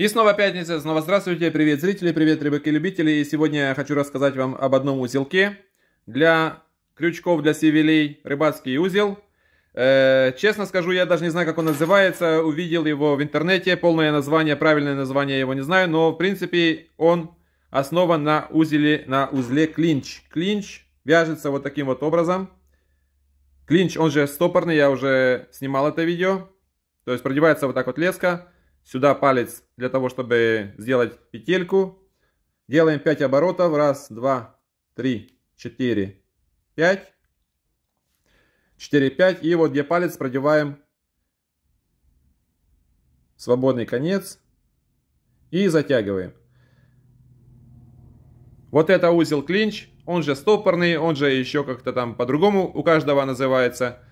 И снова пятница, снова здравствуйте, привет зрители, привет рыбаки-любители. И сегодня я хочу рассказать вам об одном узелке для крючков, для севелей, рыбацкий узел. Э, честно скажу, я даже не знаю, как он называется, увидел его в интернете, полное название, правильное название я его не знаю, но в принципе он основан на узеле, на узле клинч. Клинч вяжется вот таким вот образом. Клинч, он же стопорный, я уже снимал это видео. То есть продевается вот так вот леска сюда палец для того, чтобы сделать петельку. Делаем 5 оборотов. Раз, два, три, четыре, пять. четыре пять И вот где палец продеваем свободный конец и затягиваем. Вот это узел клинч, он же стопорный, он же еще как-то там по-другому у каждого называется.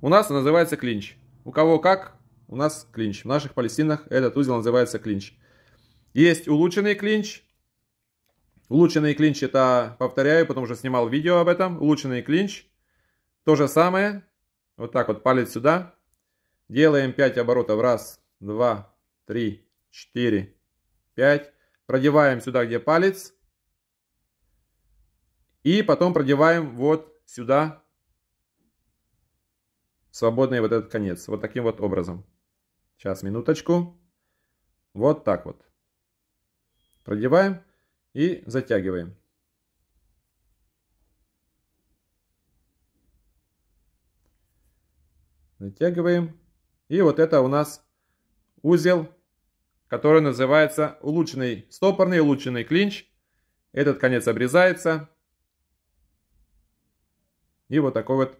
У нас называется клинч. У кого как, у нас клинч. В наших палестинах этот узел называется клинч. Есть улучшенный клинч. Улучшенный клинч это, повторяю, потому что снимал видео об этом. Улучшенный клинч. То же самое. Вот так вот палец сюда. Делаем 5 оборотов. Раз, два, три, четыре, пять. Продеваем сюда, где палец. И потом продеваем вот сюда свободный вот этот конец. Вот таким вот образом. Сейчас, минуточку. Вот так вот. Продеваем и затягиваем. затягиваем, И вот это у нас узел, который называется улучшенный стопорный, улучшенный клинч. Этот конец обрезается. И вот такой вот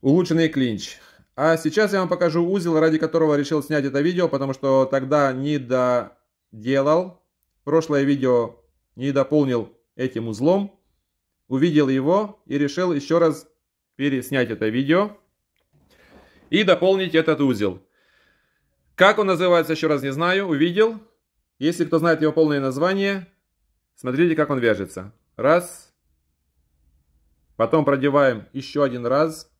улучшенный клинч. А сейчас я вам покажу узел, ради которого решил снять это видео, потому что тогда не доделал. Прошлое видео не дополнил этим узлом. Увидел его и решил еще раз переснять это видео и дополнить этот узел. Как он называется, еще раз не знаю, увидел. Если кто знает его полное название, смотрите, как он вяжется. Раз. Потом продеваем еще один раз.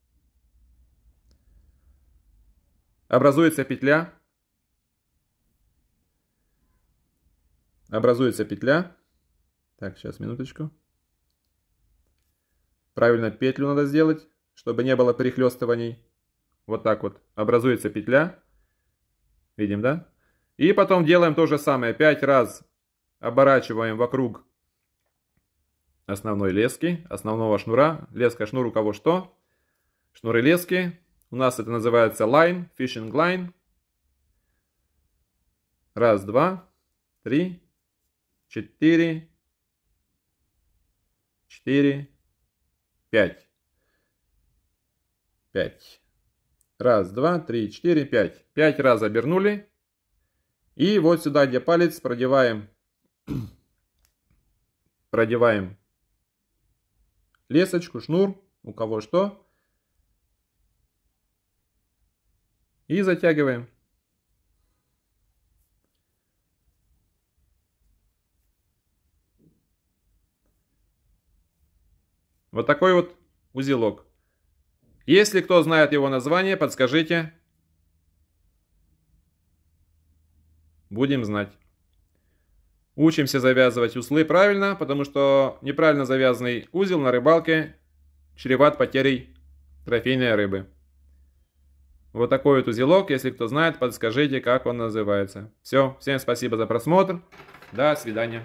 образуется петля, образуется петля, так, сейчас, минуточку, правильно петлю надо сделать, чтобы не было перехлестываний, вот так вот, образуется петля, видим, да? И потом делаем то же самое, 5 раз оборачиваем вокруг основной лески, основного шнура, леска, шнур у кого что, шнуры лески, у нас это называется line, fishing line. Раз, два, три, четыре, четыре, пять. Пять. Раз, два, три, четыре, пять. Пять раз обернули. И вот сюда, где палец, продеваем, продеваем лесочку, шнур, у кого что. И затягиваем. Вот такой вот узелок. Если кто знает его название, подскажите. Будем знать. Учимся завязывать узлы правильно, потому что неправильно завязанный узел на рыбалке чреват потерей трофейной рыбы. Вот такой вот узелок, если кто знает, подскажите, как он называется. Все, всем спасибо за просмотр, до свидания.